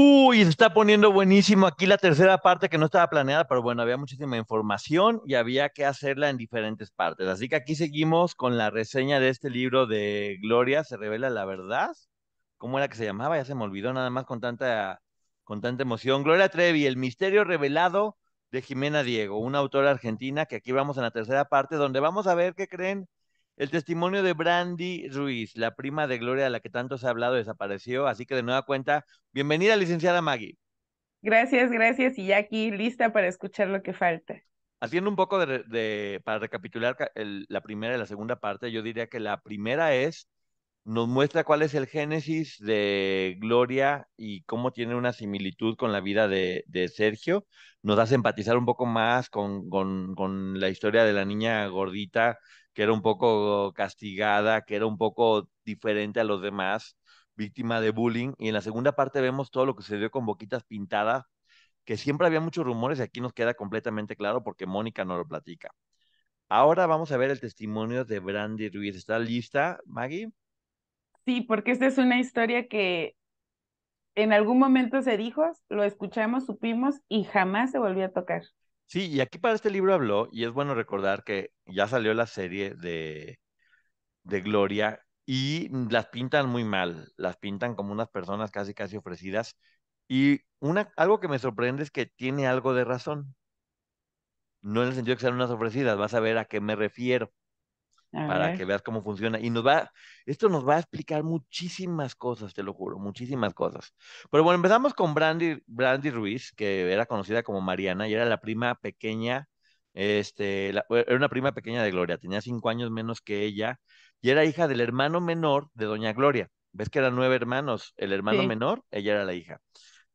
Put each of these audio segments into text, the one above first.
Uy, se está poniendo buenísimo aquí la tercera parte que no estaba planeada, pero bueno, había muchísima información y había que hacerla en diferentes partes. Así que aquí seguimos con la reseña de este libro de Gloria, se revela la verdad. ¿Cómo era que se llamaba? Ya se me olvidó nada más con tanta, con tanta emoción. Gloria Trevi, El misterio revelado de Jimena Diego, una autora argentina que aquí vamos en la tercera parte, donde vamos a ver qué creen el testimonio de Brandy Ruiz, la prima de Gloria a la que tanto se ha hablado, desapareció, así que de nueva cuenta, bienvenida licenciada Maggie. Gracias, gracias, y ya aquí lista para escuchar lo que falta. Haciendo un poco de, para recapitular la primera y la segunda parte, yo diría que la primera es, nos muestra cuál es el génesis de Gloria y cómo tiene una similitud con la vida de, de Sergio. Nos hace empatizar un poco más con, con, con la historia de la niña gordita que era un poco castigada, que era un poco diferente a los demás, víctima de bullying. Y en la segunda parte vemos todo lo que se dio con Boquitas Pintadas, que siempre había muchos rumores y aquí nos queda completamente claro porque Mónica no lo platica. Ahora vamos a ver el testimonio de Brandy Ruiz. ¿Está lista, Maggie? Sí, porque esta es una historia que en algún momento se dijo, lo escuchamos, supimos y jamás se volvió a tocar. Sí, y aquí para este libro habló, y es bueno recordar que ya salió la serie de, de Gloria y las pintan muy mal, las pintan como unas personas casi casi ofrecidas. Y una, algo que me sorprende es que tiene algo de razón. No en el sentido de que sean unas ofrecidas, vas a ver a qué me refiero para que veas cómo funciona. Y nos va, esto nos va a explicar muchísimas cosas, te lo juro, muchísimas cosas. Pero bueno, empezamos con Brandy, Brandy Ruiz, que era conocida como Mariana y era la prima pequeña, este, era una prima pequeña de Gloria, tenía cinco años menos que ella y era hija del hermano menor de Doña Gloria. Ves que eran nueve hermanos, el hermano menor, ella era la hija.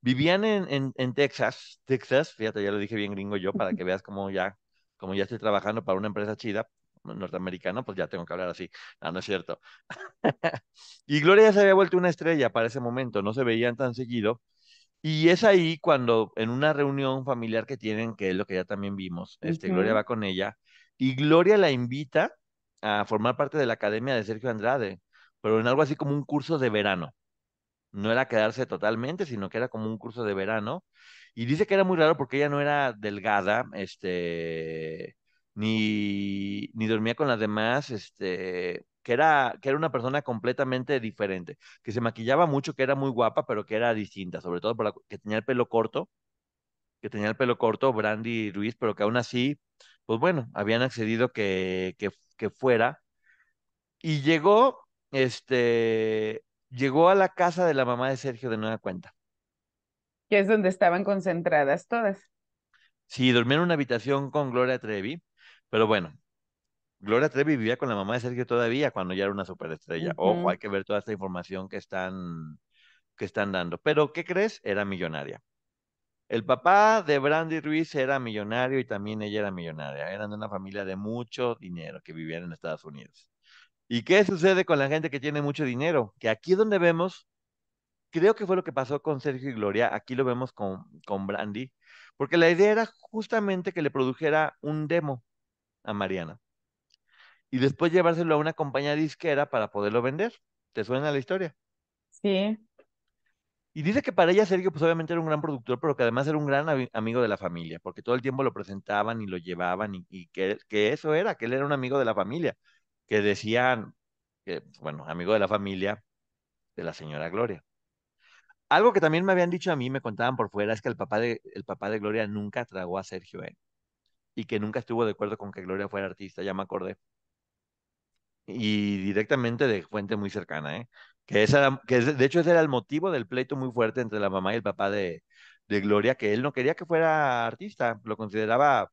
Vivían en, en, Texas, Texas, fíjate, ya lo dije bien gringo yo, para que veas cómo ya como ya estoy trabajando para una empresa chida, norteamericano, pues ya tengo que hablar así. No, ah, no es cierto. y Gloria ya se había vuelto una estrella para ese momento, no se veían tan seguido. Y es ahí cuando, en una reunión familiar que tienen, que es lo que ya también vimos, este, Gloria va con ella, y Gloria la invita a formar parte de la academia de Sergio Andrade, pero en algo así como un curso de verano. No era quedarse totalmente, sino que era como un curso de verano. Y dice que era muy raro porque ella no era delgada, este, ni, dormía con las demás, este, que era, que era una persona completamente diferente, que se maquillaba mucho, que era muy guapa, pero que era distinta, sobre todo que tenía el pelo corto, que tenía el pelo corto, Brandy Ruiz, pero que aún así, pues bueno, habían accedido que, que, que fuera. Y llegó, este, llegó a la casa de la mamá de Sergio de nueva cuenta. Que es donde estaban concentradas todas. Sí, dormía en una habitación con Gloria Trevi pero bueno, Gloria Trevi vivía con la mamá de Sergio todavía cuando ya era una superestrella. Ojo, hay que ver toda esta información que están, que están dando. Pero, ¿qué crees? Era millonaria. El papá de Brandy Ruiz era millonario y también ella era millonaria. Eran de una familia de mucho dinero que vivían en Estados Unidos. ¿Y qué sucede con la gente que tiene mucho dinero? Que aquí donde vemos, creo que fue lo que pasó con Sergio y Gloria, aquí lo vemos con, con Brandy, porque la idea era justamente que le produjera un demo, a Mariana. Y después llevárselo a una compañía disquera para poderlo vender. ¿Te suena la historia? Sí. Y dice que para ella Sergio, pues obviamente era un gran productor, pero que además era un gran amigo de la familia, porque todo el tiempo lo presentaban y lo llevaban y, que, que eso era, que él era un amigo de la familia, que decían, que, pues, bueno, amigo de la familia de la señora Gloria. Algo que también me habían dicho a mí, me contaban por fuera, es que el papá de, el papá de Gloria nunca tragó a Sergio, ¿eh? y que nunca estuvo de acuerdo con que Gloria fuera artista, ya me acordé. Y directamente de fuente muy cercana, ¿eh? Que, esa que de hecho ese era el motivo del pleito muy fuerte entre la mamá y el papá de, de Gloria, que él no quería que fuera artista, lo consideraba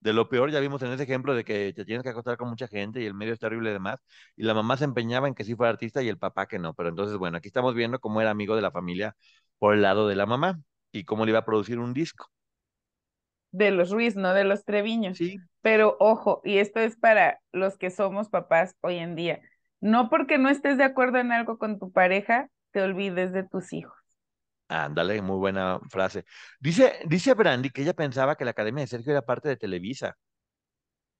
de lo peor, ya vimos en ese ejemplo de que te tienes que acostar con mucha gente y el medio es terrible y demás, y la mamá se empeñaba en que sí fuera artista y el papá que no, pero entonces bueno, aquí estamos viendo cómo era amigo de la familia por el lado de la mamá y cómo le iba a producir un disco de los Ruiz, no de los Treviños. Pero ojo, y esto es para los que somos papás hoy en día. No porque no estés de acuerdo en algo con tu pareja, te olvides de tus hijos. Ándale, muy buena frase. Dice, dice Brandy que ella pensaba que la Academia de Sergio era parte de Televisa,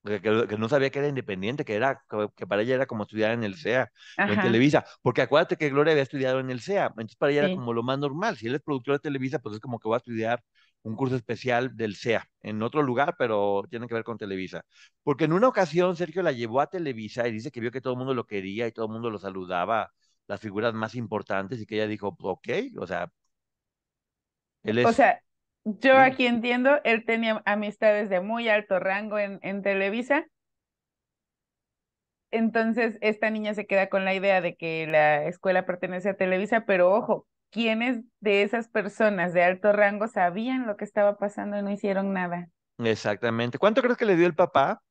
que, no sabía que era independiente, que, era, que para ella era como estudiar en el CEA, en Televisa, porque acuérdate que Gloria había estudiado en el CEA, entonces para ella era como lo más normal, si él es productor de Televisa, pues es como que va a estudiar un curso especial del SEA, en otro lugar, pero tiene que ver con Televisa. Porque en una ocasión Sergio la llevó a Televisa y dice que vio que todo el mundo lo quería y todo el mundo lo saludaba, las figuras más importantes, y que ella dijo, ok, o sea, O sea, yo aquí entiendo, él tenía amistades de muy alto rango en, en Televisa, entonces, esta niña se queda con la idea de que la escuela pertenece a Televisa, pero ojo, ¿quiénes de esas personas de alto rango sabían lo que estaba pasando y no hicieron nada? Exactamente. ¿Cuánto crees que le dio el papá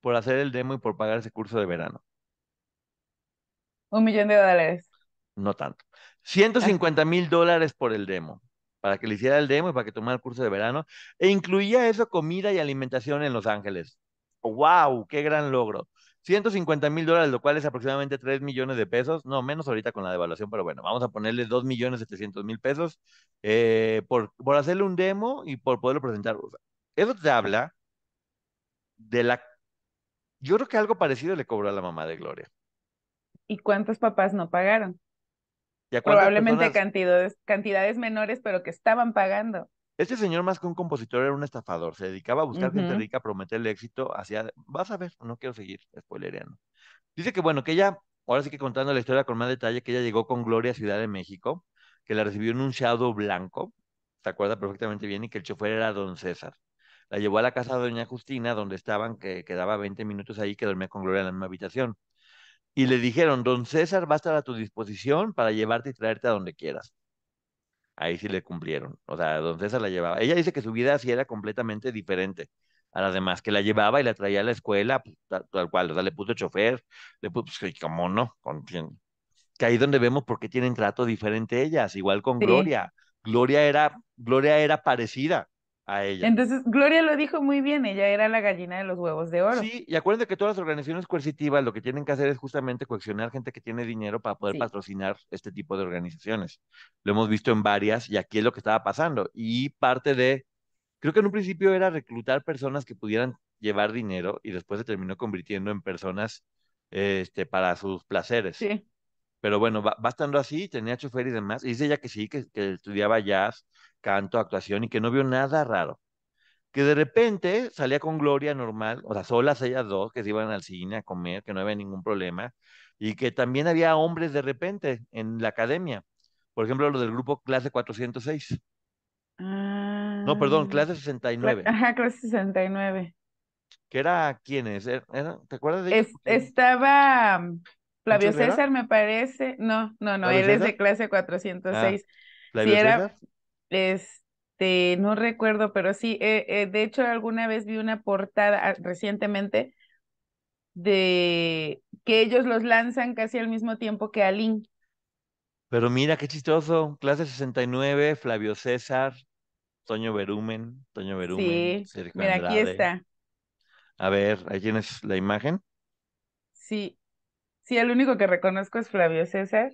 por hacer el demo y por pagar ese curso de verano? Un millón de dólares. No tanto. 150 mil dólares por el demo, para que le hiciera el demo y para que tomara el curso de verano. E incluía eso comida y alimentación en Los Ángeles. ¡Wow! ¡Qué gran logro! cincuenta mil dólares, lo cual es aproximadamente 3 millones de pesos, no menos ahorita con la devaluación, pero bueno, vamos a ponerle dos millones 700 mil pesos eh, por, por hacerle un demo y por poderlo presentar. eso te habla de la... Yo creo que algo parecido le cobró a la mamá de Gloria. ¿Y cuántos papás no pagaron? Probablemente cantidades, cantidades menores, pero que estaban pagando. Este señor más que un compositor era un estafador, se dedicaba a buscar gente rica, prometerle éxito, hacia, vas a ver, no quiero seguir spoilereando. Dice que bueno, que ella, ahora sí que contando la historia con más detalle, que ella llegó con Gloria a Ciudad de México, que la recibió en un shadow blanco, se acuerda perfectamente bien, y que el chofer era don César. La llevó a la casa de doña Justina, donde estaban, que quedaba 20 minutos ahí, que dormía con Gloria en la misma habitación. Y le dijeron, don César va a estar a tu disposición para llevarte y traerte a donde quieras ahí sí le cumplieron. O sea, Don César la llevaba. Ella dice que su vida sí era completamente diferente a las demás, que la llevaba y la traía a la escuela, pues, tal, cual. O sea, le puso chofer, le puso, pues, ¿cómo no? que ahí donde vemos por qué tienen trato diferente ellas, igual con Gloria. Gloria era, Gloria era parecida a ella. Entonces, Gloria lo dijo muy bien, ella era la gallina de los huevos de oro. Sí, y acuérdense que todas las organizaciones coercitivas lo que tienen que hacer es justamente coaccionar gente que tiene dinero para poder patrocinar este tipo de organizaciones. Lo hemos visto en varias y aquí es lo que estaba pasando. Y parte de, creo que en un principio era reclutar personas que pudieran llevar dinero y después se terminó convirtiendo en personas este, para sus placeres. Sí. Pero bueno, va, estando así, tenía chofer y demás. Y dice ella que sí, que, estudiaba jazz, canto, actuación y que no vio nada raro que de repente salía con Gloria normal, o sea, solas ellas dos, que se iban al cine a comer, que no había ningún problema, y que también había hombres de repente en la academia. Por ejemplo, los del grupo clase 406. no, perdón, ah, clase 69. Ajá, clase 69. ¿Qué era quiénes? Er, ¿Te acuerdas de Estaba Flavio César, me parece, no, no, no, él es de clase 406. Ah, si era, este, no recuerdo, pero sí, eh, eh, de hecho alguna vez vi una portada ah, recientemente de que ellos los lanzan casi al mismo tiempo que Alin. Pero mira, qué chistoso, clase 69, Flavio César, Toño Berumen, Toño Berumen. Sí, mira, aquí está. A ver, ahí tienes la imagen. Sí, Sí, el único que reconozco es Flavio César.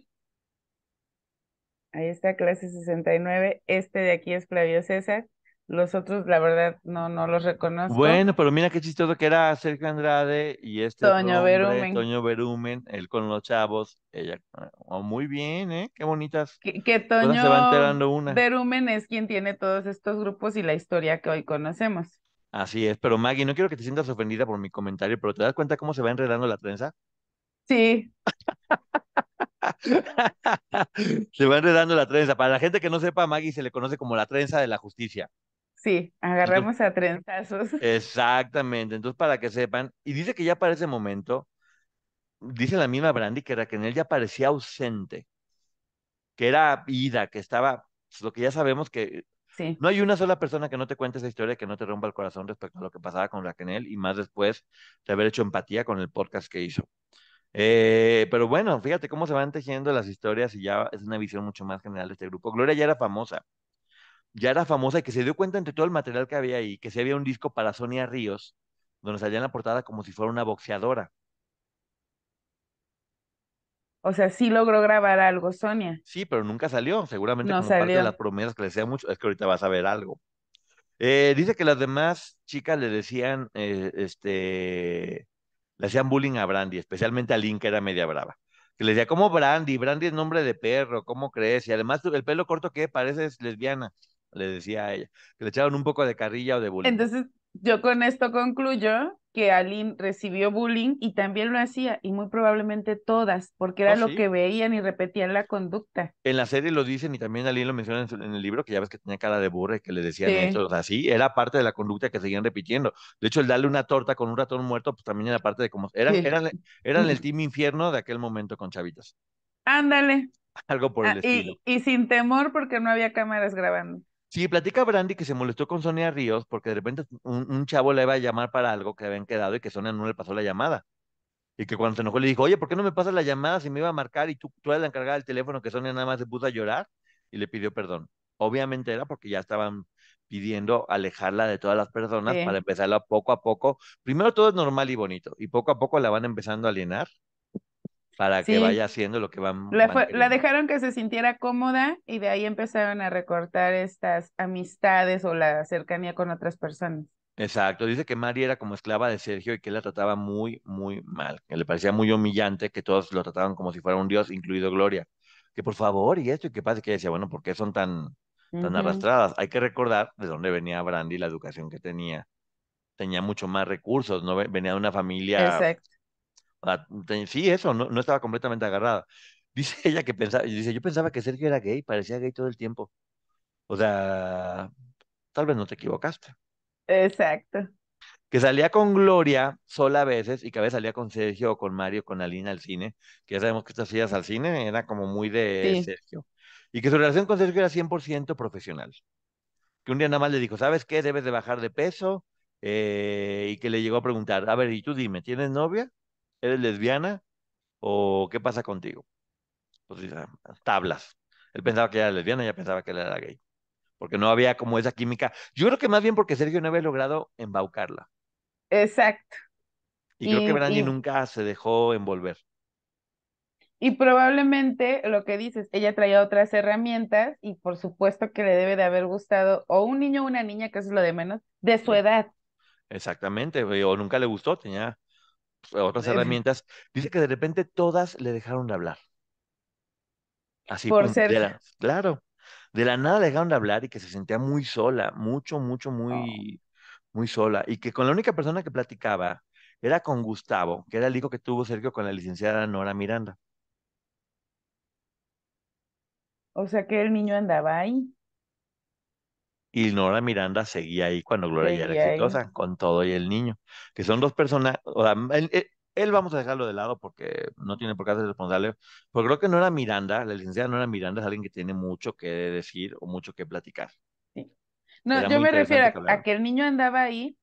Ahí está, clase 69. Este de aquí es Flavio César. Los otros, la verdad, no, no los reconozco. Bueno, pero mira qué chistoso que era Sergio Andrade y este Toño Berumen. Toño Berumen, él con los chavos, ah, oh, muy bien, ¿eh? Qué bonitas. Que, Toño se una. Berumen es quien tiene todos estos grupos y la historia que hoy conocemos. Así es, pero Maggie, no quiero que te sientas ofendida por mi comentario, pero ¿te das cuenta cómo se va enredando la trenza? Sí. se va enredando la trenza. Para la gente que no sepa, Maggie se le conoce como la trenza de la justicia. Sí, agarramos a trenzazos. Exactamente. Entonces, para que sepan, y dice que ya para ese momento, dice la misma Brandy que Raquel ya parecía ausente, que era vida que estaba, pues, lo que ya sabemos que Sí. No hay una sola persona que no te cuente esa historia que no te rompa el corazón respecto a lo que pasaba con Raquel y más después de haber hecho empatía con el podcast que hizo. Eh, pero bueno, fíjate cómo se van tejiendo las historias y ya es una visión mucho más general de este grupo. Gloria ya era famosa, ya era famosa y que se dio cuenta entre todo el material que había ahí, que se había un disco para Sonia Ríos, donde salía en la portada como si fuera una boxeadora. O sea, sí logró grabar algo, Sonia. Sí, pero nunca salió, seguramente no como parte de las promesas que le decía mucho, es que ahorita vas a ver algo. Eh, dice que las demás chicas le decían, eh, este, le hacían bullying a Brandy, especialmente a Link, que era media brava. Que le decía, ¿cómo Brandy? Brandy es nombre de perro, ¿cómo crees? Y además el pelo corto que pareces lesbiana, le decía a ella. Que le echaron un poco de carrilla o de bullying. Entonces, yo con esto concluyo que Aline recibió bullying y también lo hacía, y muy probablemente todas, porque era ah, lo que veían y repetían la conducta. En la serie lo dicen y también Aline lo menciona en, el libro, que ya ves que tenía cara de burro y que le decían eso, o sea, sí, era parte de la conducta que seguían repitiendo. De hecho, el darle una torta con un ratón muerto, pues también era parte de cómo... Eran, eran, eran el team infierno de aquel momento con Chavitos. Ándale. Algo por el ah, estilo. y sin temor porque no había cámaras grabando. Sí, platica Brandy que se molestó con Sonia Ríos porque de repente un, chavo le iba a llamar para algo que habían quedado y que Sonia no le pasó la llamada. Y que cuando se enojó le dijo, oye, ¿por qué no me pasas la llamada si me iba a marcar y tú, tú eres la encargada del teléfono que Sonia nada más se puso a llorar? Y le pidió perdón. Obviamente era porque ya estaban pidiendo alejarla de todas las personas para empezarla poco a poco. Primero todo es normal y bonito y poco a poco la van empezando a alienar para que vaya haciendo lo que van. La, la dejaron que se sintiera cómoda y de ahí empezaron a recortar estas amistades o la cercanía con otras personas. Exacto, dice que Mari era como esclava de Sergio y que la trataba muy, muy mal, que le parecía muy humillante, que todos lo trataban como si fuera un dios, incluido Gloria. Que por favor, y esto, y qué pasa, que decía, bueno, ¿por qué son tan, arrastradas? Hay que recordar de dónde venía Brandy, la educación que tenía. Tenía mucho más recursos, ¿no? Venía de una familia Exacto sí, eso, no, estaba completamente agarrada. Dice ella que pensaba, dice, yo pensaba que Sergio era gay, parecía gay todo el tiempo. O sea, tal vez no te equivocaste. Exacto. Que salía con Gloria sola a veces y que a veces salía con Sergio o con Mario, con Alina al cine, que ya sabemos que estas sillas al cine era como muy de Sergio. Y que su relación con Sergio era 100% profesional. Que un día nada más le dijo, ¿sabes qué? Debes de bajar de peso. Eh, y que le llegó a preguntar, a ver, y tú dime, ¿tienes novia? ¿Eres lesbiana o qué pasa contigo? Pues tablas. Él pensaba que era lesbiana, ella pensaba que él era gay. Porque no había como esa química. Yo creo que más bien porque Sergio no había logrado embaucarla. Exacto. Y, creo que Brandi nunca se dejó envolver. Y probablemente lo que dices, ella traía otras herramientas y por supuesto que le debe de haber gustado o un niño o una niña, que eso es lo de menos, de su edad. Exactamente, o nunca le gustó, tenía otras herramientas, dice que de repente todas le dejaron de hablar. Así por ser. claro. De la nada le dejaron de hablar y que se sentía muy sola, mucho, mucho, oh. muy, muy sola. Y que con la única persona que platicaba era con Gustavo, que era el hijo que tuvo Sergio con la licenciada Nora Miranda. O sea que el niño andaba ahí y Nora Miranda seguía ahí cuando Gloria ya era exitosa, con todo y el niño, que son dos personas, o él, vamos a dejarlo de lado porque no tiene por qué ser responsable, porque creo que Nora Miranda, la licenciada Nora Miranda es alguien que tiene mucho que decir o mucho que platicar. No, yo me refiero a, que el niño andaba ahí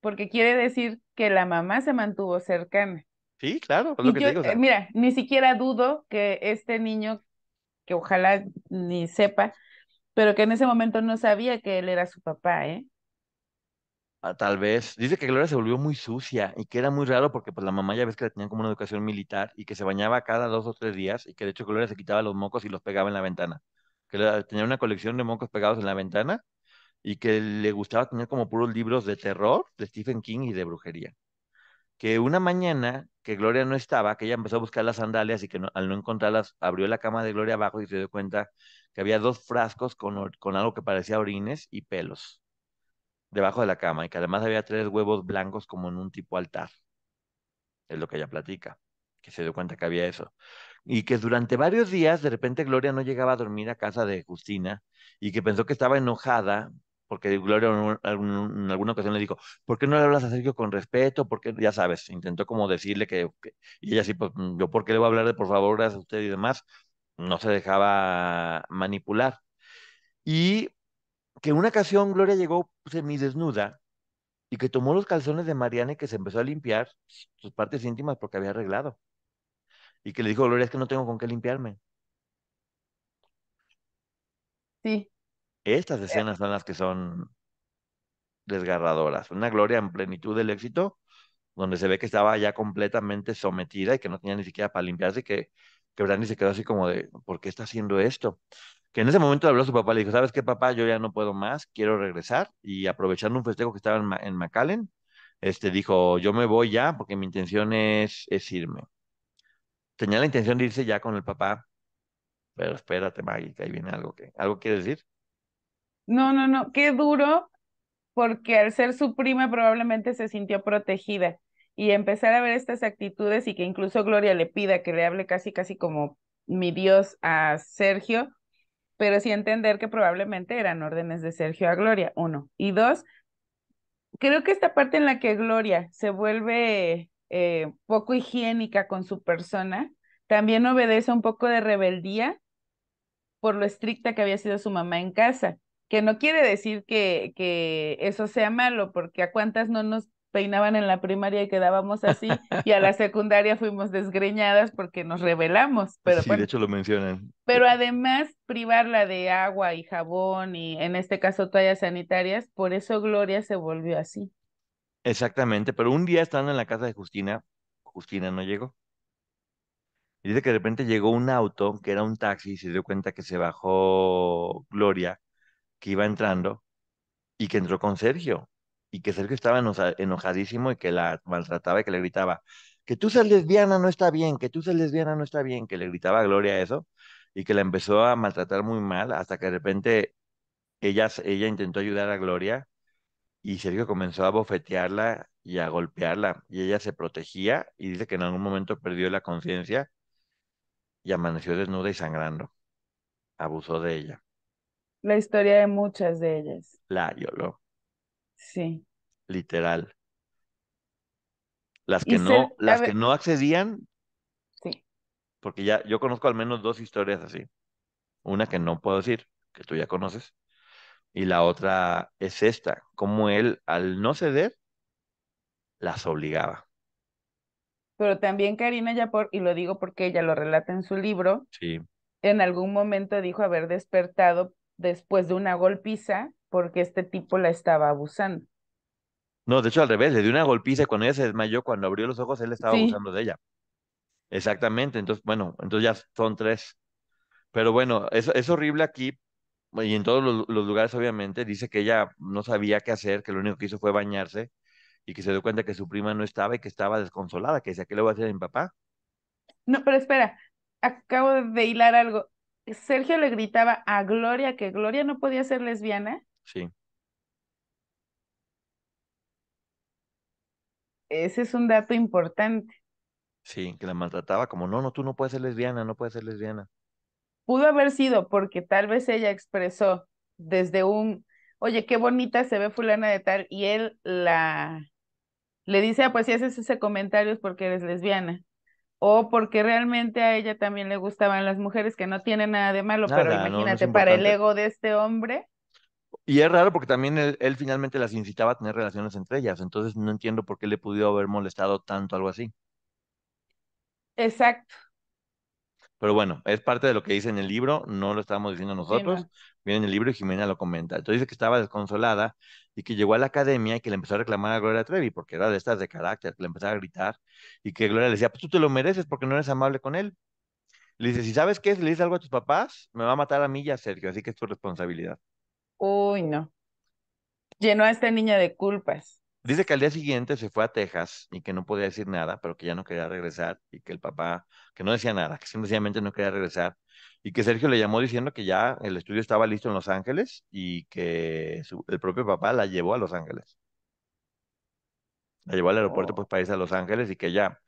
porque quiere decir que la mamá se mantuvo cercana. Sí, claro. Eh, mira, ni siquiera dudo que este niño, que ojalá ni sepa, pero que en ese momento no sabía que él era su papá, ¿eh? Ah, tal vez. Dice que Gloria se volvió muy sucia y que era muy raro porque pues la mamá ya ves que la tenían como una educación militar y que se bañaba cada dos o tres días y que de hecho Gloria se quitaba los mocos y los pegaba en la ventana. Que tenía una colección de mocos pegados en la ventana y que le gustaba tener como puros libros de terror, de Stephen King y de brujería. Que una mañana que Gloria no estaba, que ella empezó a buscar las sandalias y que al no encontrarlas abrió la cama de Gloria abajo y se dio cuenta que había dos frascos con, algo que parecía orines y pelos debajo de la cama y que además había tres huevos blancos como en un tipo altar. Es lo que ella platica, que se dio cuenta que había eso. Y que durante varios días de repente Gloria no llegaba a dormir a casa de Justina y que pensó que estaba enojada porque Gloria en, alguna ocasión le dijo, ¿por qué no le hablas a Sergio con respeto? Porque ya sabes, intentó como decirle que, y ella sí, pues, yo por qué le voy a hablar de por favor, a usted y demás, no se dejaba manipular. Y que una ocasión Gloria llegó semidesnuda y que tomó los calzones de Mariana que se empezó a limpiar sus partes íntimas porque había arreglado. Y que le dijo, Gloria, es que no tengo con qué limpiarme. Sí. Estas escenas son las que son desgarradoras. Una Gloria en plenitud del éxito, donde se ve que estaba ya completamente sometida y que no tenía ni siquiera para limpiarse, y que que Brandy se quedó así como de, ¿por qué está haciendo esto? Que en ese momento habló a su papá, le dijo, ¿sabes qué, papá? Yo ya no puedo más, quiero regresar. Y aprovechando un festejo que estaba en, este, dijo, yo me voy ya porque mi intención es, irme. Tenía la intención de irse ya con el papá, pero espérate, Maggie, ahí viene algo que, ¿algo quiere decir? No, no, no, qué duro, porque al ser su prima probablemente se sintió protegida y empezar a ver estas actitudes y que incluso Gloria le pida que le hable casi, casi como mi Dios a Sergio, pero sí entender que probablemente eran órdenes de Sergio a Gloria, uno. Y dos, creo que esta parte en la que Gloria se vuelve eh, poco higiénica con su persona, también obedece un poco de rebeldía por lo estricta que había sido su mamá en casa, que no quiere decir que, que eso sea malo, porque a cuántas no nos peinaban en la primaria y quedábamos así, y a la secundaria fuimos desgreñadas porque nos rebelamos. Pero sí, de hecho lo mencionan. Pero además privarla de agua y jabón y en este caso toallas sanitarias, por eso Gloria se volvió así. Exactamente, pero un día estando en la casa de Justina, Justina no llegó. dice que de repente llegó un auto que era un taxi y se dio cuenta que se bajó Gloria, que iba entrando y que entró con Sergio y que Sergio estaba enojadísimo y que la maltrataba y que le gritaba, que tú seas lesbiana no está bien, que tú seas lesbiana no está bien, que le gritaba a Gloria eso y que la empezó a maltratar muy mal hasta que de repente ella, ella intentó ayudar a Gloria y Sergio comenzó a bofetearla y a golpearla y ella se protegía y dice que en algún momento perdió la conciencia y amaneció desnuda y sangrando. Abusó de ella. La historia de muchas de ellas. La violó. Sí. Literal. Las que no, las que no accedían. Sí. Porque ya yo conozco al menos dos historias así. Una que no puedo decir, que tú ya conoces. Y la otra es esta, como él al no ceder, las obligaba. Pero también Karina por y lo digo porque ella lo relata en su libro, sí. en algún momento dijo haber despertado después de una golpiza porque este tipo la estaba abusando. No, de hecho al revés, le dio una golpiza y cuando ella se desmayó, cuando abrió los ojos, él estaba abusando de ella. Exactamente, entonces, bueno, entonces ya son tres. Pero bueno, es, es horrible aquí y en todos los, los, lugares, obviamente, dice que ella no sabía qué hacer, que lo único que hizo fue bañarse y que se dio cuenta que su prima no estaba y que estaba desconsolada, que decía, ¿qué le voy a hacer a mi papá? No, pero espera, acabo de hilar algo. Sergio le gritaba a Gloria que Gloria no podía ser lesbiana sí. Ese es un dato importante. Sí, que la maltrataba como, no, no, tú no puedes ser lesbiana, no puedes ser lesbiana. Pudo haber sido porque tal vez ella expresó desde un, oye, qué bonita se ve fulana de tal, y él la, le dice, ah, pues si haces ese comentario es porque eres lesbiana o porque realmente a ella también le gustaban las mujeres, que no tiene nada de malo, pero imagínate, para el ego de este hombre, y es raro porque también él, finalmente las incitaba a tener relaciones entre ellas, entonces no entiendo por qué le pudo haber molestado tanto algo así. Exacto. Pero bueno, es parte de lo que dice en el libro, no lo estábamos diciendo nosotros, viene en el libro y Jimena lo comenta. Entonces dice que estaba desconsolada y que llegó a la academia y que le empezó a reclamar a Gloria Trevi, porque era de estas de carácter, que le empezaba a gritar y que Gloria le decía, pues tú te lo mereces porque no eres amable con él. Le dice, si sabes qué, si le dices algo a tus papás, me va a matar a mí y a Sergio, así que es tu responsabilidad. Uy, no. Llenó a esta niña de culpas. Dice que al día siguiente se fue a Texas y que no podía decir nada, pero que ya no quería regresar y que el papá, que no decía nada, que sencillamente no quería regresar y que Sergio le llamó diciendo que ya el estudio estaba listo en Los Ángeles y que el propio papá la llevó a Los Ángeles. La llevó al aeropuerto oh. pues para irse a Los Ángeles y que ya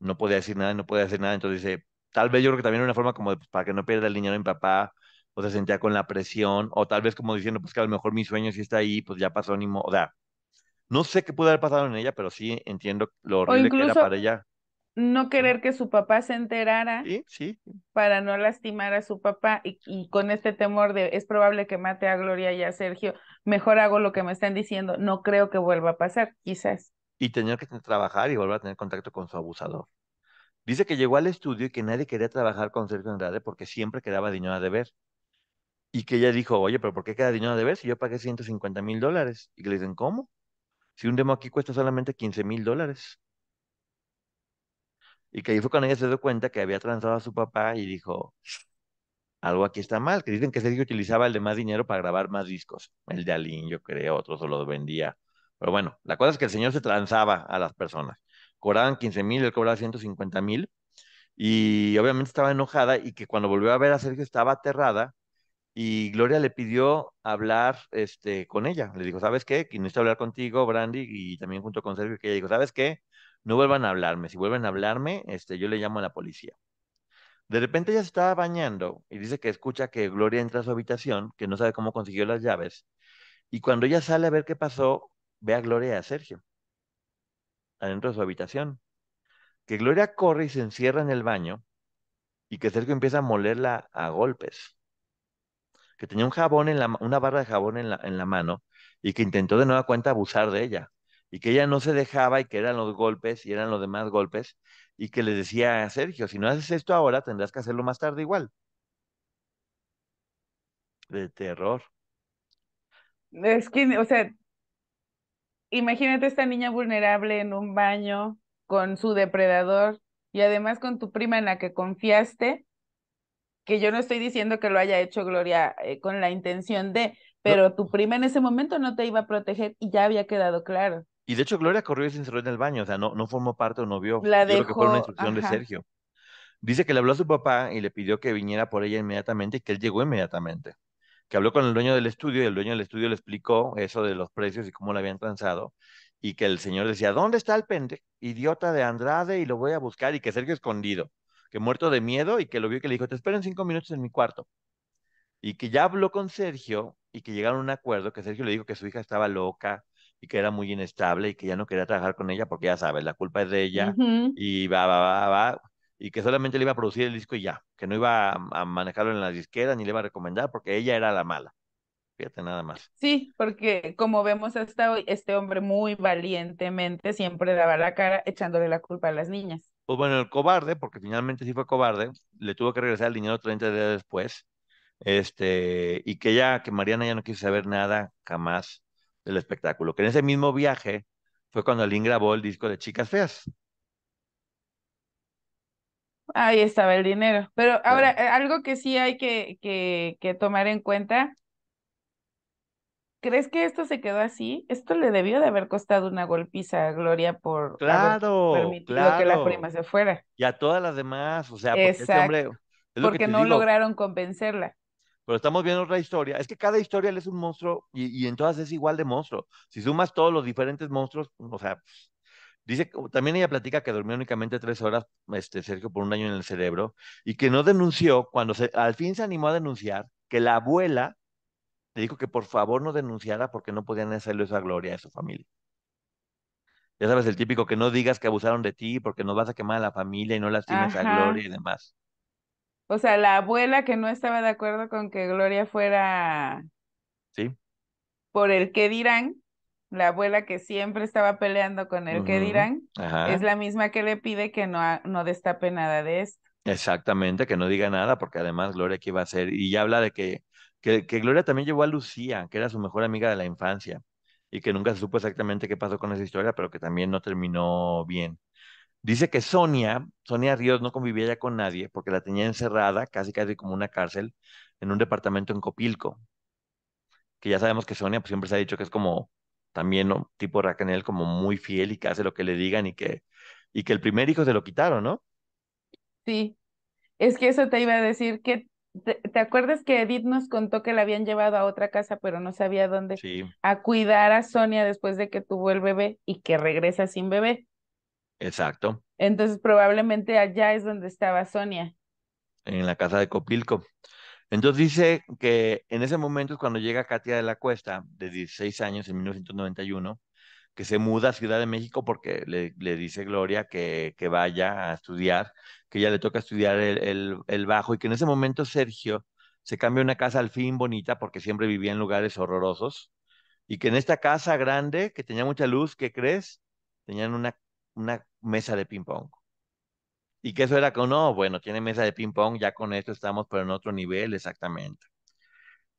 no podía decir nada, no podía hacer nada, entonces dice, tal vez yo creo que también era una forma como pues, para que no pierda el dinero mi papá, o se sentía con la presión, o tal vez como diciendo, pues que a lo mejor mi sueño sí está ahí, pues ya pasó ni O sea, no sé qué pudo haber pasado en ella, pero sí entiendo lo horrible que era para ella no querer que su papá se enterara para no lastimar a su papá y, con este temor de es probable que mate a Gloria y a Sergio, mejor hago lo que me están diciendo, no creo que vuelva a pasar, quizás. Y tener que trabajar y volver a tener contacto con su abusador. Dice que llegó al estudio y que nadie quería trabajar con Sergio Andrade porque siempre quedaba dinero de ver. Y que ella dijo, oye, pero ¿por qué queda dinero de ver si yo pagué 150 mil dólares? Y que le dicen, ¿cómo? Si un demo aquí cuesta solamente 15 mil dólares. Y que ahí fue cuando ella se dio cuenta que había transado a su papá y dijo, algo aquí está mal, que dicen que Sergio utilizaba el de más dinero para grabar más discos. El de Alin, yo creo, otro solo los vendía. Pero bueno, la cosa es que el señor se transaba a las personas. Cobraban 15 mil, él cobraba 150 mil. Y obviamente estaba enojada y que cuando volvió a ver a Sergio estaba aterrada y Gloria le pidió hablar este, con ella. Le dijo, ¿sabes qué? Que necesito hablar contigo, Brandy, y también junto con Sergio, que ella dijo, ¿sabes qué? No vuelvan a hablarme. Si vuelven a hablarme, este, yo le llamo a la policía. De repente ella se estaba bañando y dice que escucha que Gloria entra a su habitación, que no sabe cómo consiguió las llaves. Y cuando ella sale a ver qué pasó, ve a Gloria y a Sergio adentro de su habitación. Que Gloria corre y se encierra en el baño y que Sergio empieza a molerla a golpes que tenía un jabón en la, una barra de jabón en la, en la mano y que intentó de nueva cuenta abusar de ella y que ella no se dejaba y que eran los golpes y eran los demás golpes y que le decía a Sergio, si no haces esto ahora tendrás que hacerlo más tarde igual. De terror. Es que, o sea, imagínate esta niña vulnerable en un baño con su depredador y además con tu prima en la que confiaste que yo no estoy diciendo que lo haya hecho Gloria eh, con la intención de, pero tu prima en ese momento no te iba a proteger y ya había quedado claro. Y de hecho Gloria corrió y se encerró en el baño, o sea, no, no formó parte o no vio. creo que fue una instrucción de Sergio. Dice que le habló a su papá y le pidió que viniera por ella inmediatamente y que él llegó inmediatamente. Que habló con el dueño del estudio y el dueño del estudio le explicó eso de los precios y cómo lo habían transado. Y que el señor decía, ¿dónde está el pendejo idiota de Andrade? Y lo voy a buscar y que Sergio escondido que muerto de miedo y que lo vio y que le dijo, te esperen cinco minutos en mi cuarto. Y que ya habló con Sergio y que llegaron a un acuerdo, que Sergio le dijo que su hija estaba loca y que era muy inestable y que ya no quería trabajar con ella porque ya sabes, la culpa es de ella y va, va, va, va, y que solamente le iba a producir el disco y ya, que no iba a, manejarlo en la disquera ni le iba a recomendar porque ella era la mala. Fíjate nada más. Sí, porque como vemos hasta hoy, este hombre muy valientemente siempre daba la cara echándole la culpa a las niñas pues bueno, el cobarde, porque finalmente sí fue cobarde, le tuvo que regresar el dinero 30 días después, este, y que ya, que Mariana ya no quiso saber nada jamás del espectáculo, que en ese mismo viaje fue cuando Aline grabó el disco de Chicas Feas. Ahí estaba el dinero. Pero ahora, eh, algo que sí hay que, que, que tomar en cuenta ¿Crees que esto se quedó así? Esto le debió de haber costado una golpiza a Gloria por permitir que la prima se fuera. Y a todas las demás, o sea, porque este hombre, no lograron convencerla. Pero estamos viendo otra historia. Es que cada historia es un monstruo y, y en todas es igual de monstruo. Si sumas todos los diferentes monstruos, o sea, Dice, también ella platica que durmió únicamente tres horas, este, Sergio, por un año en el cerebro, y que no denunció cuando se, al fin se animó a denunciar que la abuela le dijo que por favor no denunciara porque no podían hacerle esa gloria a su familia. Ya sabes, el típico que no digas que abusaron de ti porque nos vas a quemar a la familia y no lastimes tienes a Gloria y demás. O sea, la abuela que no estaba de acuerdo con que Gloria fuera. Sí. Por el que dirán, la abuela que siempre estaba peleando con el que dirán, es la misma que le pide que no, no destape nada de esto. Exactamente, que no diga nada, porque además Gloria que iba a ser, y ya habla de que que, Gloria también llevó a Lucía, que era su mejor amiga de la infancia, y que nunca se supo exactamente qué pasó con esa historia, pero que también no terminó bien. Dice que Sonia, Sonia Ríos no convivía ya con nadie porque la tenía encerrada, casi casi como una cárcel, en un departamento en Copilco. Que ya sabemos que Sonia pues, siempre se ha dicho que es como también ¿no? tipo Racanel, como muy fiel y que hace lo que le digan y que, y que el primer hijo se lo quitaron, ¿no? Sí, es que eso te iba a decir, que ¿Te, acuerdas que Edith nos contó que la habían llevado a otra casa, pero no sabía dónde? Sí. A cuidar a Sonia después de que tuvo el bebé y que regresa sin bebé. Exacto. Entonces probablemente allá es donde estaba Sonia. En la casa de Copilco. Entonces dice que en ese momento es cuando llega Katia de la Cuesta, de 16 años, en 1991, que se muda a Ciudad de México porque le, dice Gloria que, que, vaya a estudiar, que ya le toca estudiar el, el, bajo y que en ese momento Sergio se cambia una casa al fin bonita porque siempre vivía en lugares horrorosos y que en esta casa grande que tenía mucha luz, ¿qué crees? Tenían una, una mesa de ping pong. Y que eso era como, no, bueno, tiene mesa de ping pong, ya con esto estamos, pero en otro nivel exactamente.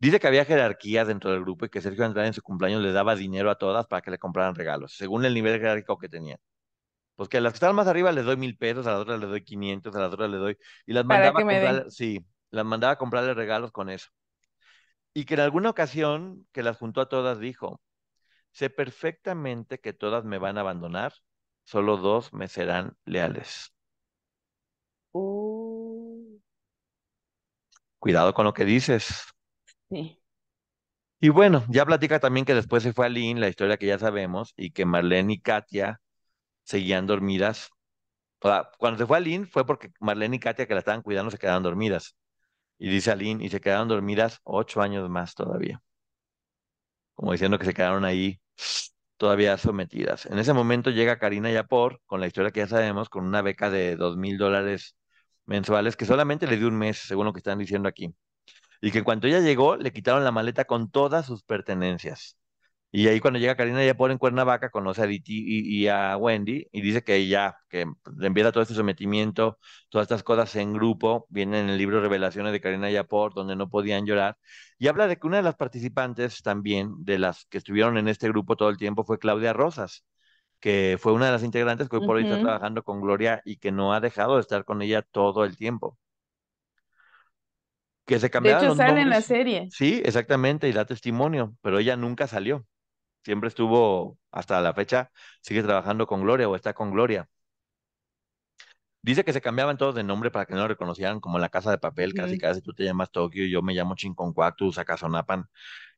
Dice que había jerarquía dentro del grupo y que Sergio Andrade en su cumpleaños le daba dinero a todas para que le compraran regalos, según el nivel jerárquico que tenían. Pues que a las que estaban más arriba les doy mil pesos, a las otras les doy 500, a las otras les doy... Y las mandaba, a sí, las mandaba a comprarle regalos con eso. Y que en alguna ocasión que las juntó a todas dijo, sé perfectamente que todas me van a abandonar, solo dos me serán leales. Oh. Cuidado con lo que dices. Y bueno, ya platica también que después se fue a Lynn, la historia que ya sabemos, y que Marlene y Katia seguían dormidas. O sea, cuando se fue a Lynn fue porque Marlene y Katia que la estaban cuidando se quedaron dormidas. Y dice a y se quedaron dormidas ocho años más todavía. Como diciendo que se quedaron ahí todavía sometidas. En ese momento llega Karina Yapor con la historia que ya sabemos, con una beca de dos mil dólares mensuales que solamente le dio un mes, según lo que están diciendo aquí y que cuando ella llegó, le quitaron la maleta con todas sus pertenencias. Y ahí cuando llega Karina ya en Cuernavaca, conoce a Diti y, a Wendy y dice que ella, que le envía todo este sometimiento, todas estas cosas en grupo, viene en el libro Revelaciones de Karina Yapor, donde no podían llorar. Y habla de que una de las participantes también, de las que estuvieron en este grupo todo el tiempo, fue Claudia Rosas, que fue una de las integrantes que hoy por hoy está trabajando con Gloria y que no ha dejado de estar con ella todo el tiempo que se cambiaron. De hecho, sale en la serie. Sí, exactamente, y da testimonio, pero ella nunca salió. Siempre estuvo, hasta la fecha, sigue trabajando con Gloria o está con Gloria. Dice que se cambiaban todos de nombre para que no lo reconocieran, como la casa de papel, casi casi tú te llamas Tokio, yo me llamo Chinconcuatu, Sacazonapan,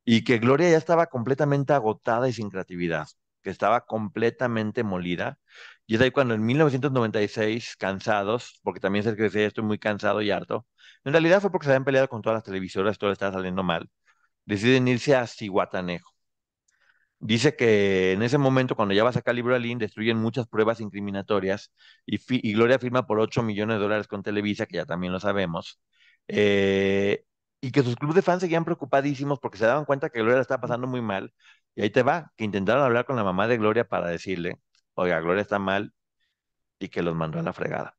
y que Gloria ya estaba completamente agotada y sin creatividad, que estaba completamente molida, y es ahí cuando en 1996, cansados, porque también se que decía, estoy muy cansado y harto, en realidad fue porque se habían peleado con todas las televisoras, todo estaba saliendo mal, deciden irse a Cihuatanejo. Dice que en ese momento, cuando ya va a sacar libro destruyen muchas pruebas incriminatorias y, Gloria firma por 8 millones de dólares con Televisa, que ya también lo sabemos, eh, y que sus clubes de fans seguían preocupadísimos porque se daban cuenta que Gloria la estaba pasando muy mal. Y ahí te va, que intentaron hablar con la mamá de Gloria para decirle oiga, Gloria está mal y que los mandó a la fregada.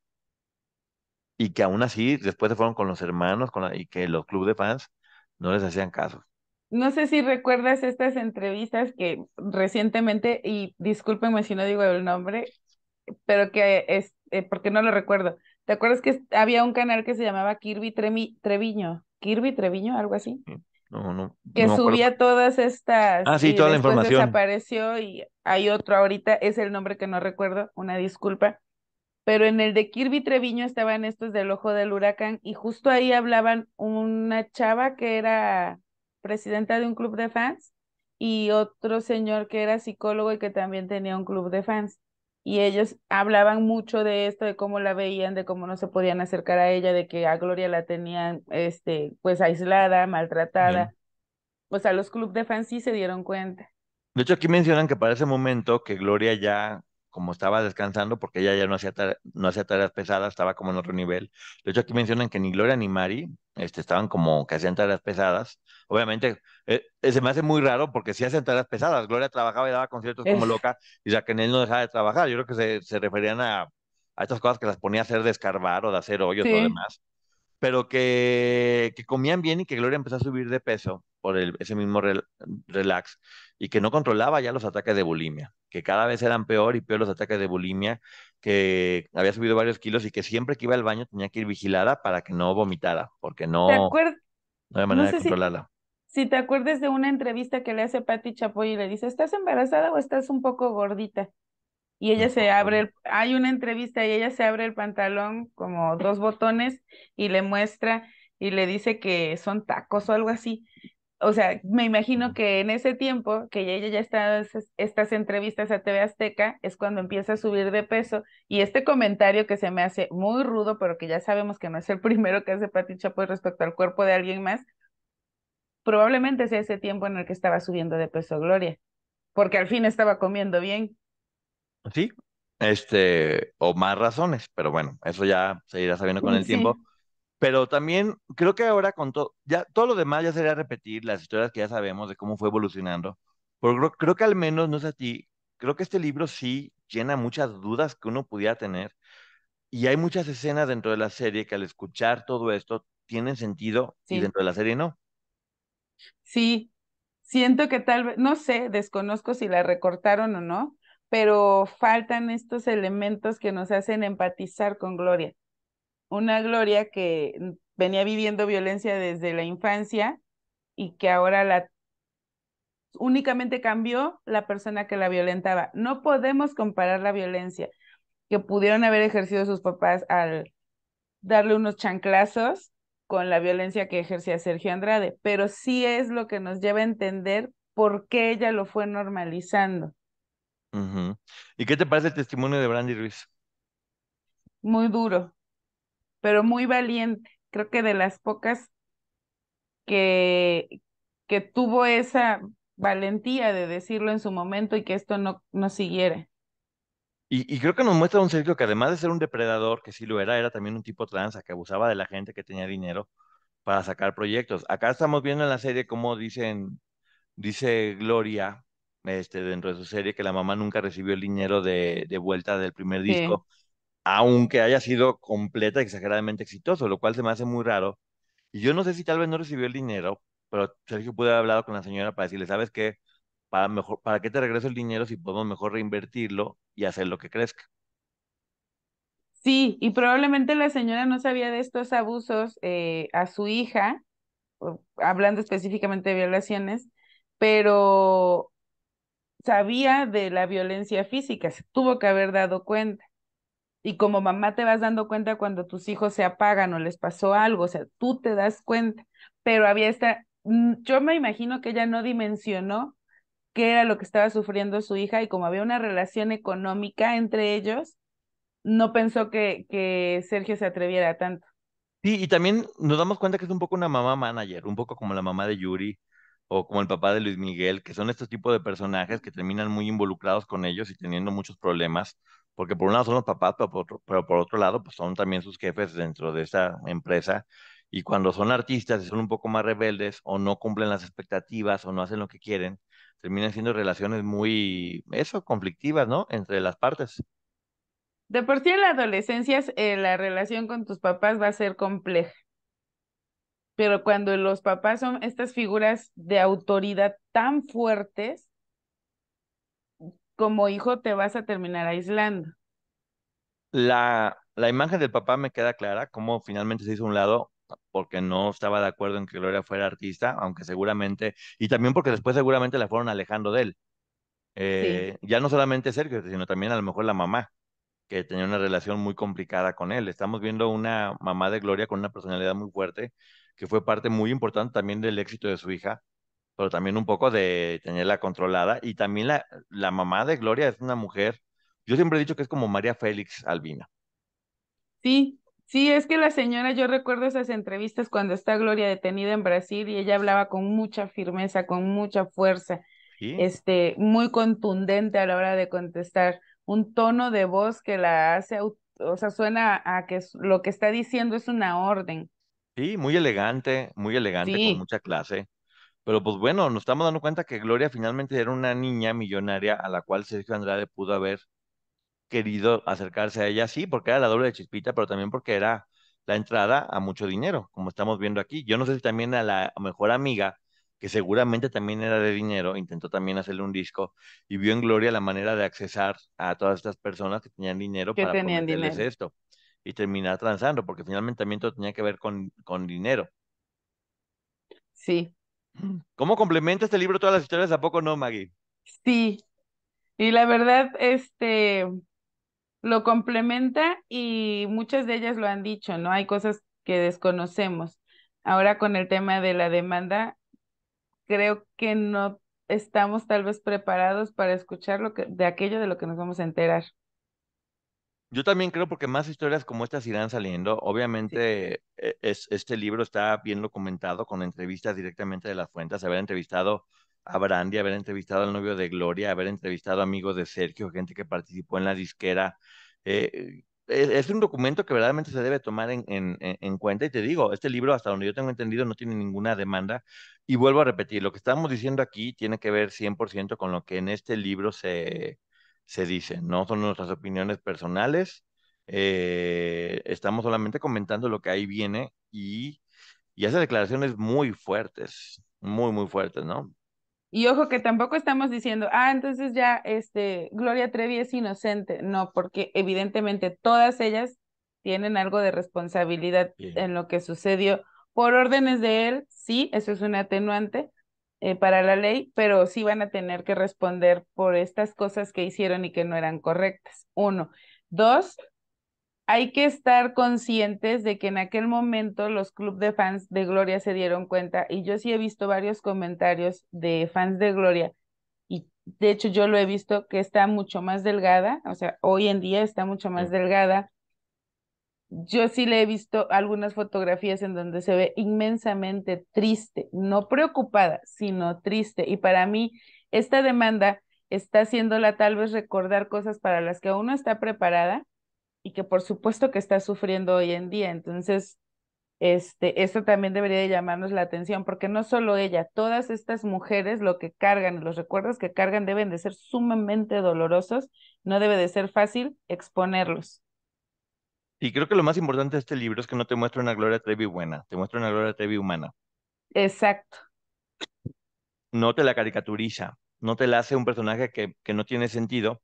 Y que aún así, después se fueron con los hermanos con y que los clubes de fans no les hacían caso. No sé si recuerdas estas entrevistas que recientemente, y discúlpenme si no digo el nombre, pero que es, eh, porque no lo recuerdo. ¿Te acuerdas que había un canal que se llamaba Kirby Tremi, Treviño? Kirby Treviño, algo así que subía todas estas. Ah, toda la información. Desapareció y hay otro ahorita, es el nombre que no recuerdo, una disculpa. Pero en el de Kirby Treviño estaban estos del ojo del huracán y justo ahí hablaban una chava que era presidenta de un club de fans y otro señor que era psicólogo y que también tenía un club de fans y ellos hablaban mucho de esto, de cómo la veían, de cómo no se podían acercar a ella, de que a Gloria la tenían este, pues aislada, maltratada. O sea, los clubes de fans sí se dieron cuenta. De hecho, aquí mencionan que para ese momento que Gloria ya como estaba descansando, porque ella ya no hacía, no hacía tareas pesadas, estaba como en otro nivel. De hecho, aquí mencionan que ni Gloria ni Mari este, estaban como que hacían tareas pesadas. Obviamente, eh, eh, se me hace muy raro porque sí hacen tareas pesadas. Gloria trabajaba y daba conciertos como loca y ya que él no dejaba de trabajar. Yo creo que se, referían a, estas cosas que las ponía a hacer de escarbar o de hacer hoyos y o demás pero que, comían bien y que Gloria empezó a subir de peso por el, ese mismo relax y que no controlaba ya los ataques de bulimia, que cada vez eran peor y peor los ataques de bulimia, que había subido varios kilos y que siempre que iba al baño tenía que ir vigilada para que no vomitara, porque no, había manera de controlarla. Si, te acuerdas de una entrevista que le hace Patti Chapoy y le dice, ¿estás embarazada o estás un poco gordita? y ella se abre, hay una entrevista y ella se abre el pantalón como dos botones y le muestra y le dice que son tacos o algo así. O sea, me imagino que en ese tiempo que ella ya está estas entrevistas a TV Azteca es cuando empieza a subir de peso y este comentario que se me hace muy rudo, pero que ya sabemos que no es el primero que hace Pati Chapoy respecto al cuerpo de alguien más, probablemente sea ese tiempo en el que estaba subiendo de peso Gloria, porque al fin estaba comiendo bien Sí, este, o más razones, pero bueno, eso ya se irá sabiendo con el tiempo. Pero también creo que ahora con todo, ya todo lo demás ya sería repetir las historias que ya sabemos de cómo fue evolucionando, pero creo, que al menos, no sé a ti, creo que este libro sí llena muchas dudas que uno pudiera tener y hay muchas escenas dentro de la serie que al escuchar todo esto tienen sentido y dentro de la serie no. Sí, siento que tal vez, no sé, desconozco si la recortaron o no, pero faltan estos elementos que nos hacen empatizar con Gloria. Una Gloria que mm, venía viviendo violencia desde la infancia y que ahora la únicamente cambió la persona que la violentaba. No podemos comparar la violencia que pudieron haber ejercido sus papás al darle unos chanclazos con la violencia que ejercía Sergio Andrade, pero sí es lo que nos lleva a entender por qué ella lo fue normalizando. ¿Y qué te parece el testimonio de Brandy Ruiz? Muy duro, pero muy valiente. Creo que de las pocas que, que tuvo esa valentía de decirlo en su momento y que esto no, no siguiera. Y, y, creo que nos muestra un serio que además de ser un depredador, que sí lo era, era también un tipo tranza que abusaba de la gente que tenía dinero para sacar proyectos. Acá estamos viendo en la serie cómo dicen, dice Gloria, este, dentro de su serie, que la mamá nunca recibió el dinero de, vuelta del primer disco, aunque haya sido completa, y exageradamente exitoso, lo cual se me hace muy raro. Y yo no sé si tal vez no recibió el dinero, pero Sergio pudo haber hablado con la señora para decirle, ¿sabes qué? Para, mejor, ¿Para qué te regreso el dinero si podemos mejor reinvertirlo y hacer lo que crezca? Sí, y probablemente la señora no sabía de estos abusos eh, a su hija, hablando específicamente de violaciones, pero sabía de la violencia física, se tuvo que haber dado cuenta. Y como mamá te vas dando cuenta cuando tus hijos se apagan o les pasó algo, o sea, tú te das cuenta, pero había esta, mm, yo me imagino que ella no dimensionó qué era lo que estaba sufriendo su hija y como había una relación económica entre ellos, no pensó que, que Sergio se atreviera tanto. Sí, y también nos damos cuenta que es un poco una mamá manager, un poco como la mamá de Yuri, o como el papá de Luis Miguel, que son estos tipos de personajes que terminan muy involucrados con ellos y teniendo muchos problemas, porque por un lado son los papás, pero por otro, pero por otro lado pues son también sus jefes dentro de esa empresa. Y cuando son artistas y son un poco más rebeldes o no cumplen las expectativas o no hacen lo que quieren, terminan siendo relaciones muy, eso, conflictivas, ¿no? Entre las partes. De por sí en la adolescencia eh, la relación con tus papás va a ser compleja pero cuando los papás son estas figuras de autoridad tan fuertes, como hijo te vas a terminar aislando. La, la imagen del papá me queda clara, cómo finalmente se hizo un lado, porque no estaba de acuerdo en que Gloria fuera artista, aunque seguramente, y también porque después seguramente la fueron alejando de él. Eh, ya no solamente Sergio, sino también a lo mejor la mamá, que tenía una relación muy complicada con él. Estamos viendo una mamá de Gloria con una personalidad muy fuerte, que fue parte muy importante también del éxito de su hija, pero también un poco de tenerla controlada. Y también la, la mamá de Gloria es una mujer, yo siempre he dicho que es como María Félix Albina. Sí, sí, es que la señora, yo recuerdo esas entrevistas cuando está Gloria detenida en Brasil y ella hablaba con mucha firmeza, con mucha fuerza, este, muy contundente a la hora de contestar, un tono de voz que la hace, o sea, suena a que lo que está diciendo es una orden Sí, muy elegante, muy elegante, con mucha clase. Pero pues bueno, nos estamos dando cuenta que Gloria finalmente era una niña millonaria a la cual Sergio Andrade pudo haber querido acercarse a ella, sí, porque era la doble de Chispita, pero también porque era la entrada a mucho dinero, como estamos viendo aquí. Yo no sé si también a la mejor amiga, que seguramente también era de dinero, intentó también hacerle un disco y vio en Gloria la manera de accesar a todas estas personas que tenían dinero que para tenían dinero. esto y terminar transando, porque finalmente también todo tenía que ver con, con dinero. Sí. ¿Cómo complementa este libro todas las historias? ¿A poco no, Maggie? Sí. Y la verdad, este, lo complementa y muchas de ellas lo han dicho, ¿no? Hay cosas que desconocemos. Ahora con el tema de la demanda, creo que no estamos tal vez preparados para escuchar lo que, de aquello de lo que nos vamos a enterar. Yo también creo porque más historias como estas irán saliendo. Obviamente e, este libro está bien documentado con entrevistas directamente de las fuentes, haber entrevistado a Brandi, haber entrevistado al novio de Gloria, haber entrevistado amigos de Sergio, gente que participó en la disquera. Eh, eh, es, un documento que verdaderamente se debe tomar en, en, cuenta y te digo, este libro hasta donde yo tengo entendido no tiene ninguna demanda y vuelvo a repetir, lo que estamos diciendo aquí tiene que ver 100% con lo que en este libro se, se dice, no son nuestras opiniones personales, eh, estamos solamente comentando lo que ahí viene y, hace declaraciones muy fuertes, muy, muy fuertes, ¿no? Y ojo que tampoco estamos diciendo, ah, entonces ya este, Gloria Trevi es inocente. No, porque evidentemente todas ellas tienen algo de responsabilidad en lo que sucedió por órdenes de él, sí, eso es un atenuante, eh, para la ley, pero sí van a tener que responder por estas cosas que hicieron y que no eran correctas. Uno. Dos, hay que estar conscientes de que en aquel momento los club de fans de Gloria se dieron cuenta y yo sí he visto varios comentarios de fans de Gloria y de hecho yo lo he visto que está mucho más delgada, o sea, hoy en día está mucho más delgada, yo sí le he visto algunas fotografías en donde se ve inmensamente triste, no preocupada, sino triste. Y para mí, esta demanda está haciéndola tal vez recordar cosas para las que uno está preparada y que por supuesto que está sufriendo hoy en día. Entonces, este, esto también debería llamarnos la atención, porque no solo ella, todas estas mujeres lo que cargan, los recuerdos que cargan deben de ser sumamente dolorosos, no debe de ser fácil exponerlos. Y creo que lo más importante de este libro es que no te muestra una Gloria Trevi buena, te muestra una Gloria Trevi humana. Exacto. No te la caricaturiza, no te la hace un personaje que, que no tiene sentido.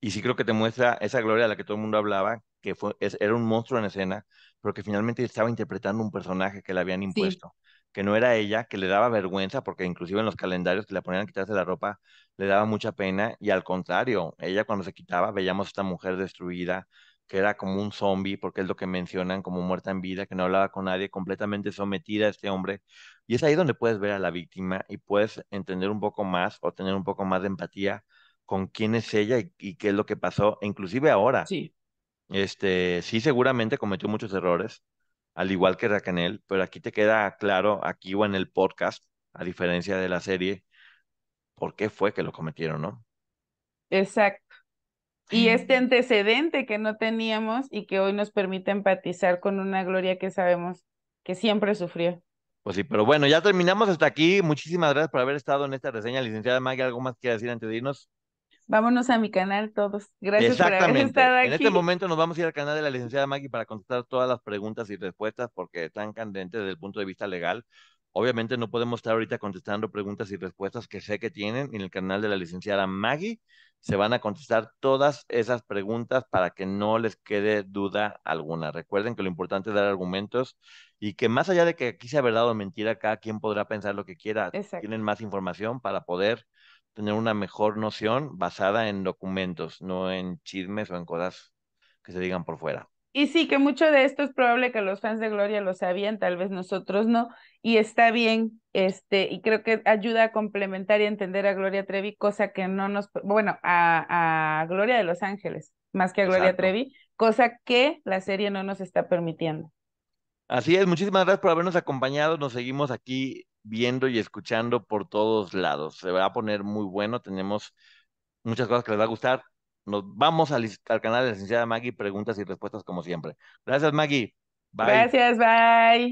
Y sí creo que te muestra esa Gloria de la que todo el mundo hablaba, que fue, era un monstruo en escena, pero que finalmente estaba interpretando un personaje que le habían impuesto, que no era ella, que le daba vergüenza, porque inclusive en los calendarios que la ponían a quitarse la ropa, le daba mucha pena, y al contrario, ella cuando se quitaba, veíamos a esta mujer destruida, que era como un zombie, porque es lo que mencionan como muerta en vida, que no hablaba con nadie, completamente sometida a este hombre. Y es ahí donde puedes ver a la víctima y puedes entender un poco más o tener un poco más de empatía con quién es ella y, qué es lo que pasó, inclusive ahora. Sí. Este, sí, seguramente cometió muchos errores, al igual que Racanel, pero aquí te queda claro, aquí o en el podcast, a diferencia de la serie, por qué fue que lo cometieron, ¿no? Exacto. Y este antecedente que no teníamos y que hoy nos permite empatizar con una gloria que sabemos que siempre sufrió. Pues sí, pero bueno, ya terminamos hasta aquí. Muchísimas gracias por haber estado en esta reseña, licenciada Maggie. ¿Algo más que decir antes de irnos? Vámonos a mi canal todos. Gracias por haber estado aquí. En este momento nos vamos a ir al canal de la licenciada Maggie para contestar todas las preguntas y respuestas porque están candentes desde el punto de vista legal. Obviamente no podemos estar ahorita contestando preguntas y respuestas que sé que tienen en el canal de la licenciada Maggie se van a contestar todas esas preguntas para que no les quede duda alguna. Recuerden que lo importante es dar argumentos y que más allá de que aquí sea verdad o mentira, acá, quien podrá pensar lo que quiera. Tienen más información para poder tener una mejor noción basada en documentos, no en chismes o en cosas que se digan por fuera. Y sí, que mucho de esto es probable que los fans de Gloria lo sabían, tal vez nosotros no, y está bien, este, y creo que ayuda a complementar y entender a Gloria Trevi, cosa que no nos, bueno, a, Gloria de Los Ángeles, más que a Gloria Trevi, cosa que la serie no nos está permitiendo. Así es, muchísimas gracias por habernos acompañado, nos seguimos aquí viendo y escuchando por todos lados, se va a poner muy bueno, tenemos muchas cosas que les va a gustar, nos vamos al, canal de la licenciada Maggie, preguntas y respuestas como siempre. Gracias, Maggie. Bye. Gracias, bye.